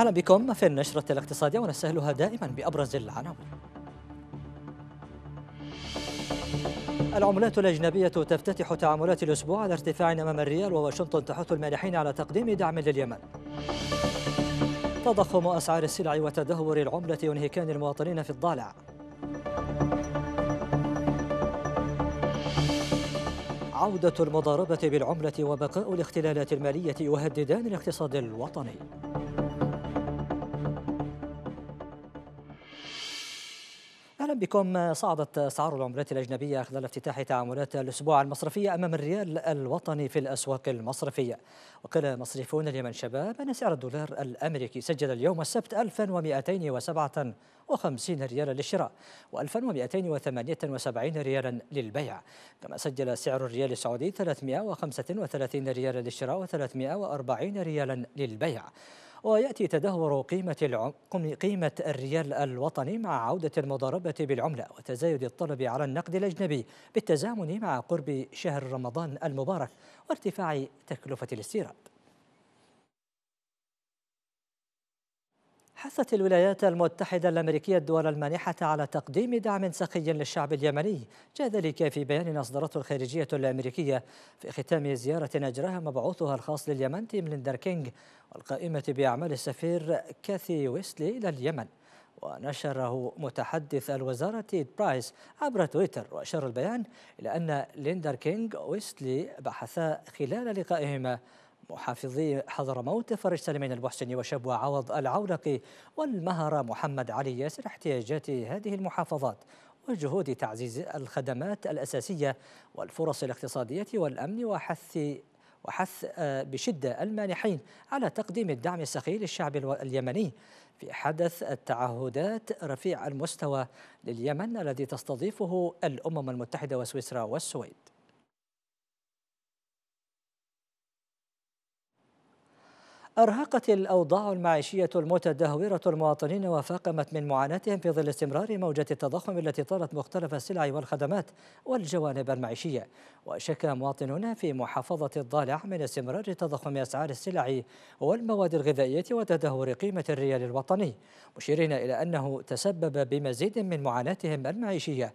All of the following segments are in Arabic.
أهلا بكم في النشرة الاقتصادية ونسهلها دائما بأبرز العناوين العملات الأجنبية تفتتح تعاملات الأسبوع على ارتفاع أمام الريال وواشنطن تحث المانحين على تقديم دعم لليمن تضخم أسعار السلع وتدهور العملة ينهكان المواطنين في الضالع عودة المضاربة بالعملة وبقاء الاختلالات المالية يهددان الاقتصاد الوطني بكم صعدت أسعار العملات الأجنبية خلال افتتاح تعاملات الأسبوع المصرفية أمام الريال الوطني في الأسواق المصرفية وقال مصرفون اليمن شباب أن سعر الدولار الأمريكي سجل اليوم السبت 1257 ريالا للشراء و1278 ريالا للبيع كما سجل سعر الريال السعودي 335 ريالا للشراء و340 ريالا للبيع ويأتي تدهور قيمة قيمة الريال الوطني مع عودة المضاربة بالعملة وتزايد الطلب على النقد الأجنبي بالتزامن مع قرب شهر رمضان المبارك وارتفاع تكلفة الاستيراد حثت الولايات المتحدة الأمريكية الدول المانحة على تقديم دعم سخي للشعب اليمني جاء ذلك في بيان أصدرته الخارجية الأمريكية في ختام زيارة أجراها مبعوثها الخاص لليمن تيم ليندر كينج والقائمة بأعمال السفير كاثي ويسلي إلى اليمن ونشره متحدث الوزارة برايس عبر تويتر وأشار البيان إلى أن ليندر كينج ويسلي بحثا خلال لقائهما محافظي حضرموت فرج سليمان البحسني وشبوة عوض العولقي والمهرة محمد علي ياسر احتياجات هذه المحافظات وجهود تعزيز الخدمات الأساسية والفرص الاقتصادية والأمن وحث وحث آه، بشدة المانحين على تقديم الدعم السخي للشعب اليمني في حدث التعهدات رفيع المستوى لليمن الذي تستضيفه الأمم المتحدة وسويسرا والسويد أرهقت الأوضاع المعيشية المتدهورة المواطنين وفاقمت من معاناتهم في ظل استمرار موجة التضخم التي طالت مختلف السلع والخدمات والجوانب المعيشية وشكى مواطنون في محافظة الضالع من استمرار تضخم أسعار السلع والمواد الغذائية وتدهور قيمة الريال الوطني مشيرين إلى أنه تسبب بمزيد من معاناتهم المعيشية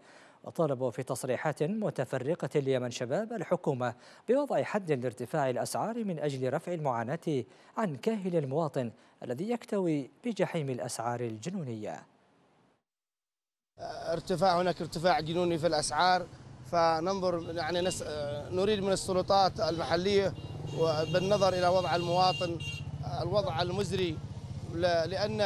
طالبوا في تصريحات متفرقة اليمن شباب الحكومة بوضع حد لارتفاع الأسعار من أجل رفع المعاناة عن كاهل المواطن الذي يكتوي بجحيم الأسعار الجنونية ارتفاع هناك ارتفاع جنوني في الأسعار فننظر يعني نس... نريد من السلطات المحلية بالنظر إلى وضع المواطن الوضع المزري لأن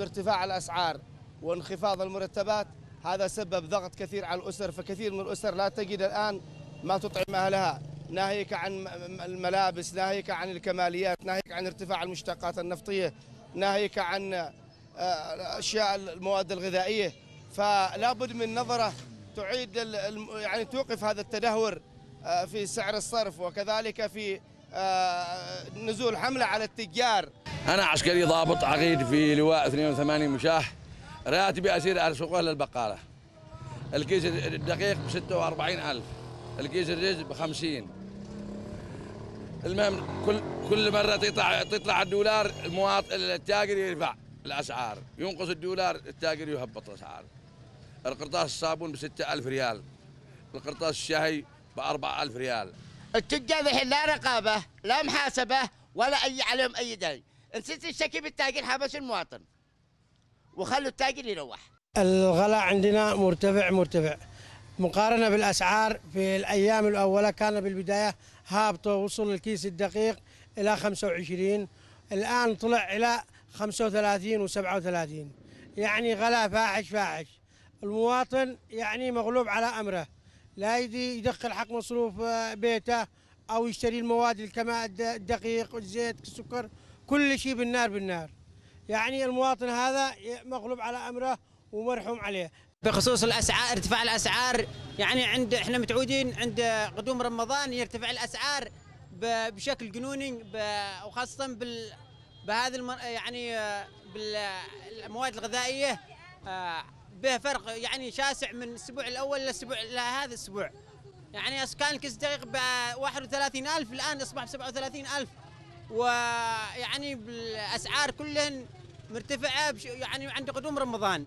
ارتفاع الأسعار وانخفاض المرتبات هذا سبب ضغط كثير على الأسر فكثير من الأسر لا تجد الآن ما تطعم أهلها ناهيك عن الملابس ناهيك عن الكماليات ناهيك عن ارتفاع المشتقات النفطية ناهيك عن آه، أشياء المواد الغذائية فلا بد من نظرة تعيد يعني توقف هذا التدهور آه، في سعر الصرف وكذلك في آه، نزول حملة على التجار أنا عسكري ضابط عقيد في لواء 82 مشاح راتبي أسير أسوقه للبقالة الكيس الدقيق ب 46000 الكيس الرز ب 50 المهم كل كل مرة تطلع تطلع الدولار المواطن التاجر يرفع الأسعار ينقص الدولار التاجر يهبط الأسعار القرطاس الصابون ب 6000 ريال القرطاس الشهي ب 4000 ريال التجار الحين لا رقابة لا محاسبة ولا أي عليهم أي دين نسيت الشكي بالتاجر حبس المواطن وخلوا التاجر يروح الغلاء عندنا مرتفع مرتفع مقارنة بالأسعار في الأيام الأولى كان بالبداية هابطة وصل الكيس الدقيق إلى 25 الآن طلع إلى 35 و37 يعني غلاء فاحش فاحش المواطن يعني مغلوب على أمره لا يدي يدخل حق مصروف آه، بيته أو يشتري المواد الكماء الدقيق والزيت السكر كل شيء بالنار بالنار يعني المواطن هذا مغلوب على امره ومرحوم عليه بخصوص الاسعار ارتفاع الاسعار يعني عند احنا متعودين عند قدوم رمضان يرتفع الاسعار بشكل جنوني وخاصه بال بهذه يعني بالمواد الغذائيه آه، به فرق يعني شاسع من الاسبوع الاول للاسبوع لهذا الاسبوع يعني اسكان الكيس دقيق ب 31000 الان اصبح ب 37000 ويعني بالاسعار كلهن مرتفعه يعني عند قدوم رمضان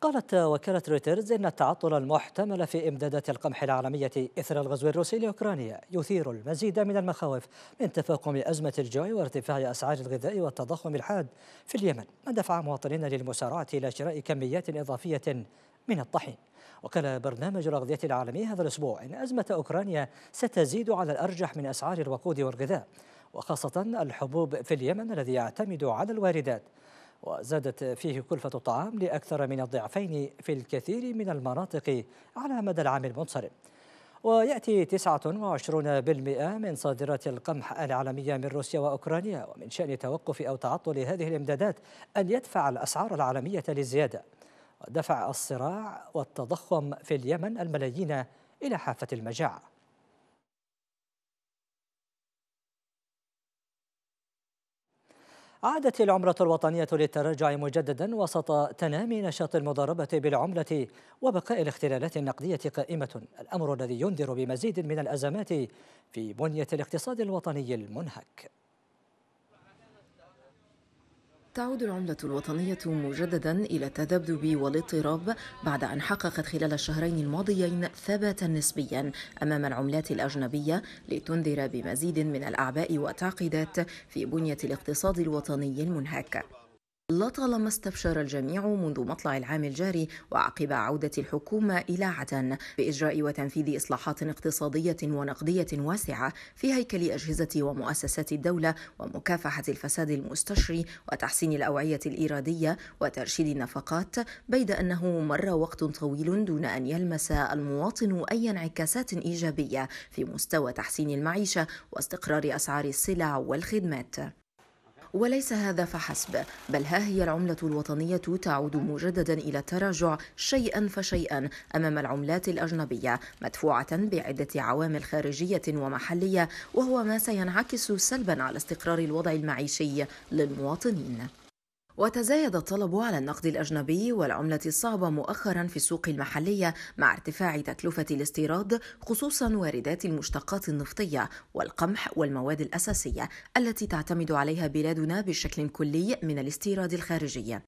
قالت وكالة رويترز إن التعطل المحتمل في إمدادات القمح العالمية إثر الغزو الروسي لأوكرانيا يثير المزيد من المخاوف من تفاقم أزمة الجوع وارتفاع أسعار الغذاء والتضخم الحاد في اليمن ما دفع مواطنين للمسارعة إلى شراء كميات إضافية من الطحين وقال برنامج الأغذية العالمي هذا الأسبوع إن أزمة أوكرانيا ستزيد على الأرجح من أسعار الوقود والغذاء وخاصة الحبوب في اليمن الذي يعتمد على الواردات وزادت فيه كلفة الطعام لأكثر من الضعفين في الكثير من المناطق على مدى العام المنصرم ويأتي 29% من صادرات القمح العالمية من روسيا وأوكرانيا ومن شأن توقف أو تعطل هذه الإمدادات أن يدفع الأسعار العالمية للزيادة ودفع الصراع والتضخم في اليمن الملايين إلى حافة المجاعة عادت العملة الوطنية للتراجع مجددا وسط تنامي نشاط المضاربة بالعملة وبقاء الاختلالات النقدية قائمة الأمر الذي ينذر بمزيد من الأزمات في بنية الاقتصاد الوطني المنهك تعود العملة الوطنية مجددا إلى التذبذب والاضطراب بعد أن حققت خلال الشهرين الماضيين ثباتا نسبيا أمام العملات الأجنبية لتنذر بمزيد من الأعباء والتعقيدات في بنية الاقتصاد الوطني المنهك لطالما استبشر الجميع منذ مطلع العام الجاري وعقب عودة الحكومة إلى عدن بإجراء وتنفيذ إصلاحات اقتصادية ونقدية واسعة في هيكل أجهزة ومؤسسات الدولة ومكافحة الفساد المستشري وتحسين الأوعية الإيرادية وترشيد النفقات بيد أنه مر وقت طويل دون أن يلمس المواطن أي انعكاسات إيجابية في مستوى تحسين المعيشة واستقرار أسعار السلع والخدمات وليس هذا فحسب بل ها هي العملة الوطنية تعود مجددا إلى التراجع شيئا فشيئا أمام العملات الأجنبية مدفوعة بعدة عوامل خارجية ومحلية وهو ما سينعكس سلبا على استقرار الوضع المعيشي للمواطنين وتزايد الطلب على النقد الأجنبي والعملة الصعبة مؤخرا في السوق المحلية مع ارتفاع تكلفة الاستيراد خصوصا واردات المشتقات النفطية والقمح والمواد الأساسية التي تعتمد عليها بلادنا بشكل كلي من الاستيراد الخارجي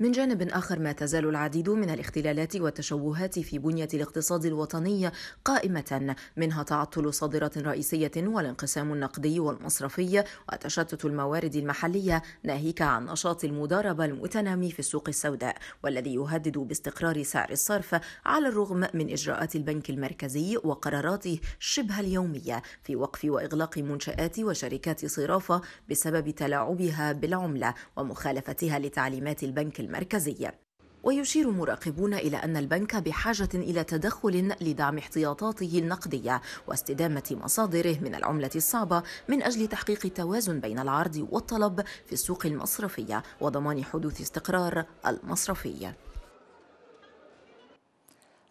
من جانب آخر ما تزال العديد من الاختلالات والتشوهات في بنية الاقتصاد الوطني قائمة منها تعطل صادرات رئيسية والانقسام النقدي والمصرفي وتشتت الموارد المحلية ناهيك عن نشاط المضاربة المتنامي في السوق السوداء والذي يهدد باستقرار سعر الصرف على الرغم من إجراءات البنك المركزي وقراراته شبه اليومية في وقف وإغلاق منشآت وشركات صرافة بسبب تلاعبها بالعملة ومخالفتها لتعليمات البنك المركزي ويشير مراقبون إلى أن البنك بحاجة إلى تدخل لدعم احتياطاته النقدية واستدامة مصادره من العملة الصعبة من أجل تحقيق التوازن بين العرض والطلب في السوق المصرفية وضمان حدوث استقرار المصرفي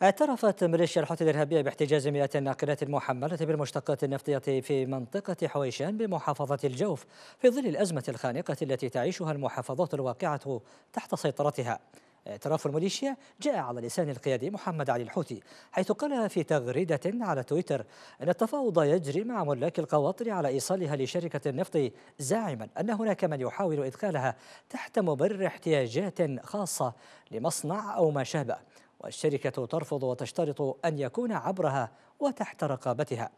اعترفت ميليشيا الحوثي الإرهابية باحتجاز مئات الناقلات المحملة بالمشتقات النفطية في منطقة حويشان بمحافظة الجوف في ظل الأزمة الخانقة التي تعيشها المحافظات الواقعة تحت سيطرتها اعتراف الميليشيا جاء على لسان القيادي محمد علي الحوثي حيث قال في تغريدة على تويتر أن التفاوض يجري مع ملاك القواطر على إيصالها لشركة النفط زاعما أن هناك من يحاول إدخالها تحت مبرر احتياجات خاصة لمصنع أو ما شابه والشركة ترفض وتشترط أن يكون عبرها وتحت رقابتها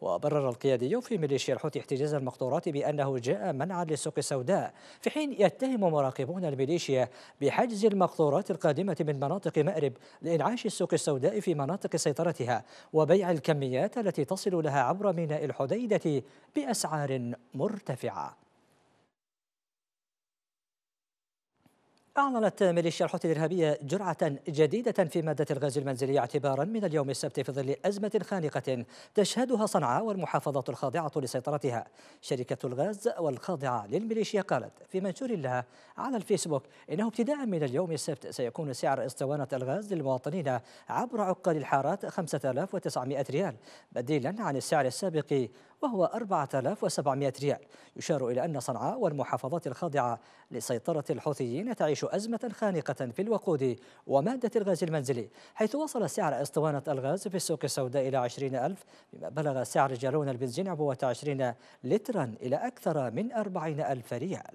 وبرر القيادي في ميليشيا الحوثي احتجاز المقطورات بأنه جاء منعا للسوق السوداء في حين يتهم مراقبون الميليشيا بحجز المقطورات القادمة من مناطق مأرب لإنعاش السوق السوداء في مناطق سيطرتها وبيع الكميات التي تصل لها عبر ميناء الحديدة بأسعار مرتفعة أعلنت ميليشيا الحوثي الإرهابية جرعة جديدة في مادة الغاز المنزلي اعتبارا من اليوم السبت في ظل أزمة خانقة تشهدها صنعاء والمحافظات الخاضعة لسيطرتها شركة الغاز والخاضعة للميليشيا قالت في منشور لها على الفيسبوك إنه ابتداء من اليوم السبت سيكون سعر اسطوانة الغاز للمواطنين عبر عقال الحارات 5900 ريال بديلا عن السعر السابق وهو 4700 ريال يشار إلى أن صنعاء والمحافظات الخاضعة لسيطرة الحوثيين تعيش أزمة خانقة في الوقود ومادة الغاز المنزلي حيث وصل سعر اسطوانة الغاز في السوق السوداء إلى ألف بما بلغ سعر جالون البنزين عبوة 20 لترا إلى أكثر من 40 ألف ريال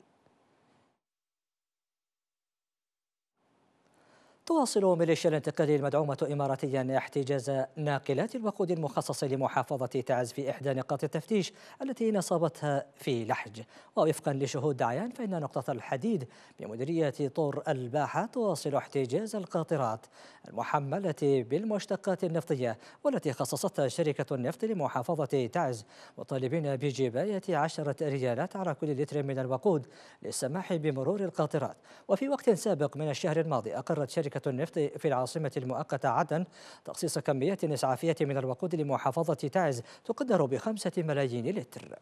تواصل ميليشيا الانتقالية المدعومة إماراتيا احتجاز ناقلات الوقود المخصص لمحافظة تعز في إحدى نقاط التفتيش التي نصبتها في لحج ووفقا لشهود عيان فإن نقطة الحديد بمديرية طور الباحة تواصل احتجاز القاطرات المحملة بالمشتقات النفطية والتي خصصتها شركة النفط لمحافظة تعز مطالبين بجباية عشرة ريالات على كل لتر من الوقود للسماح بمرور القاطرات وفي وقت سابق من الشهر الماضي أقرت شركة شركة النفط في العاصمة المؤقتة عدن تخصيص كميات إسعافية من الوقود لمحافظة تعز تقدر بخمسة ملايين لتر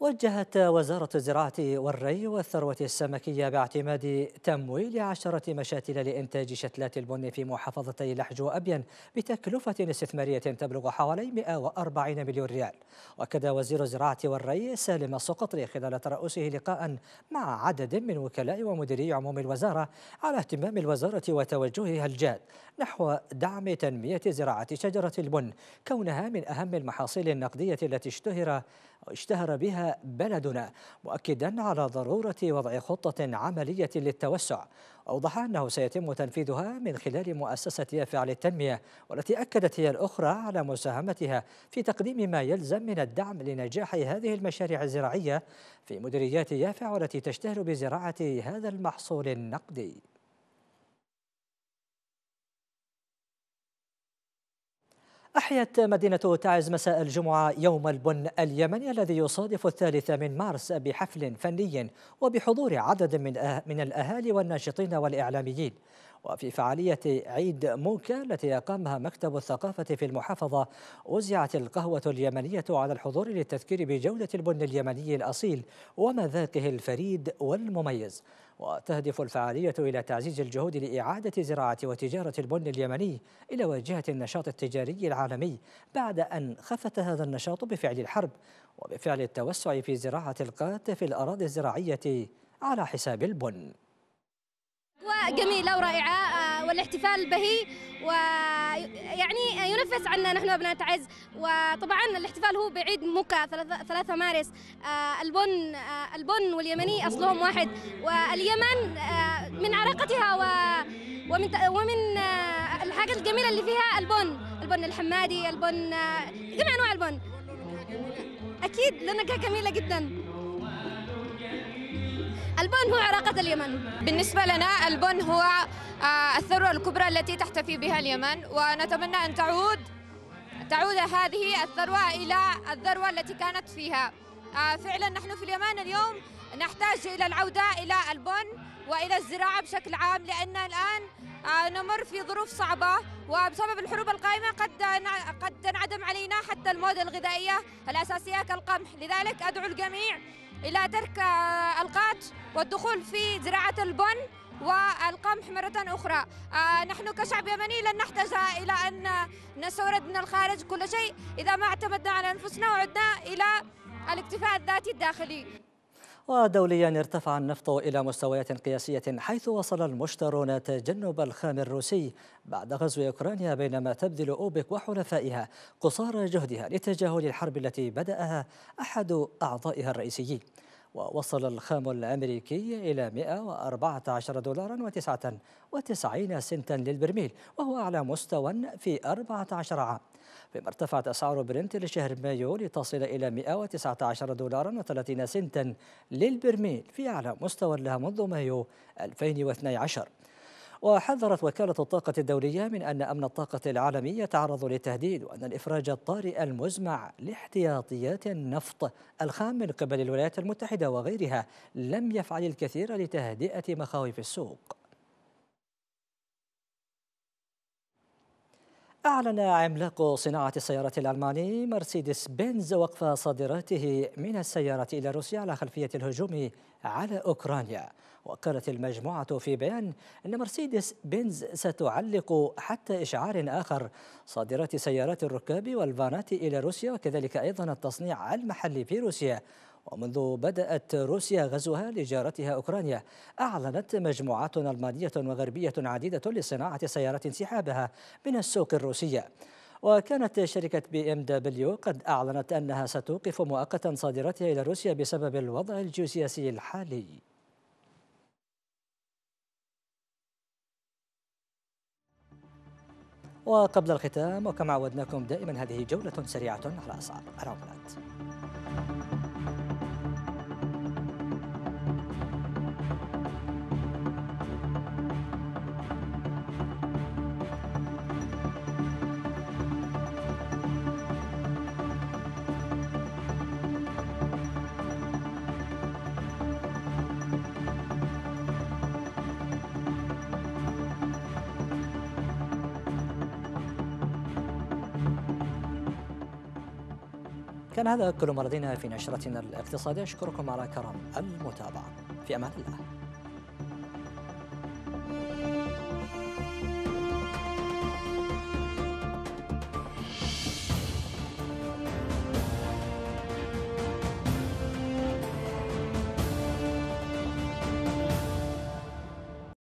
وجهت وزارة الزراعة والري والثروة السمكية باعتماد تمويل عشرة مشاتل لإنتاج شتلات البن في محافظتي لحج وأبين بتكلفة استثمارية تبلغ حوالي 140 مليون ريال وكذا وزير الزراعة والري سالم السقطري خلال ترأسه لقاء مع عدد من وكلاء ومديري عموم الوزارة على اهتمام الوزارة وتوجهها الجاد نحو دعم تنمية زراعة شجرة البن كونها من أهم المحاصيل النقدية التي اشتهر اشتهر بها بلدنا مؤكدا على ضرورة وضع خطة عملية للتوسع أوضح أنه سيتم تنفيذها من خلال مؤسسة يافع التنمية والتي أكدت هي الأخرى على مساهمتها في تقديم ما يلزم من الدعم لنجاح هذه المشاريع الزراعية في مديريات يافع والتي تشتهر بزراعة هذا المحصول النقدي أحيت مدينة تعز مساء الجمعة يوم البن اليمني الذي يصادف الثالث من مارس بحفل فني وبحضور عدد من أه- الأهالي والناشطين والإعلاميين وفي فعالية عيد موكا التي أقامها مكتب الثقافة في المحافظة وزعت القهوة اليمنية على الحضور للتذكير بجودة البن اليمني الأصيل ومذاقه الفريد والمميز وتهدف الفعالية إلى تعزيز الجهود لإعادة زراعة وتجارة البن اليمني إلى واجهة النشاط التجاري العالمي بعد أن خفت هذا النشاط بفعل الحرب وبفعل التوسع في زراعة القات في الأراضي الزراعية على حساب البن جميلة ورائعة آه، والاحتفال بهي ويعني ينفس عنا نحن أبناء تعز وطبعا الاحتفال هو بعيد موكا 3 مارس آه، البن آه، البن واليمني أصلهم واحد واليمن من عراقتها ومن ومن الحاجات الجميلة اللي فيها البن البن الحمادي البن جميع أنواع البن أكيد لأنها جميلة جدا البن هو عراقة اليمن بالنسبة لنا البن هو آه، الثروة الكبرى التي تحتفي بها اليمن ونتمنى أن تعود تعود هذه الثروة إلى الذروة التي كانت فيها آه، فعلا نحن في اليمن اليوم نحتاج إلى العودة إلى البن وإلى الزراعة بشكل عام لأن الآن آه، نمر في ظروف صعبة وبسبب الحروب القائمة قد قد تنعدم علينا حتى المواد الغذائية الأساسية كالقمح لذلك أدعو الجميع إلى ترك القات والدخول في زراعة البن والقمح مرة أخرى آه، نحن كشعب يمني لن نحتاج إلى أن نستورد من الخارج كل شيء إذا ما اعتمدنا على أنفسنا وعدنا إلى الاكتفاء الذاتي الداخلي ودوليا ارتفع النفط إلى مستويات قياسية حيث وصل المشترون تجنب الخام الروسي بعد غزو أوكرانيا بينما تبذل أوبك وحلفائها قصارى جهدها لتجاهل الحرب التي بدأها أحد أعضائها الرئيسيين ووصل الخام الأمريكي إلى 114 دولارا و99 سنتا للبرميل وهو أعلى مستوى في 14 عام بما ارتفعت أسعار برنت لشهر مايو لتصل إلى 119 دولارا و30 سنتا للبرميل في أعلى مستوى لها منذ مايو 2012 وحذرت وكالة الطاقة الدولية من أن أمن الطاقة العالمي يتعرض للتهديد وأن الإفراج الطارئ المزمع لاحتياطيات النفط الخام من قبل الولايات المتحدة وغيرها لم يفعل الكثير لتهدئة مخاوف السوق أعلن عملاق صناعة السيارات الألماني مرسيدس بنز وقف صادراته من السيارة إلى روسيا على خلفية الهجوم على أوكرانيا وقالت المجموعة في بيان أن مرسيدس بنز ستعلق حتى إشعار آخر صادرات سيارات الركاب والفانات إلى روسيا وكذلك أيضا التصنيع المحلي في روسيا ومنذ بدأت روسيا غزوها لجارتها أوكرانيا أعلنت مجموعات ألمانية وغربية عديدة لصناعة سيارات انسحابها من السوق الروسية وكانت شركة بي ام دبليو قد أعلنت أنها ستوقف مؤقتا صادراتها إلى روسيا بسبب الوضع الجيوسياسي الحالي وقبل الختام وكما عودناكم دائما هذه جولة سريعة على أسعار العملات كان هذا كل ما لدينا في نشرتنا الاقتصادية أشكركم على كرم المتابعة في أمان الله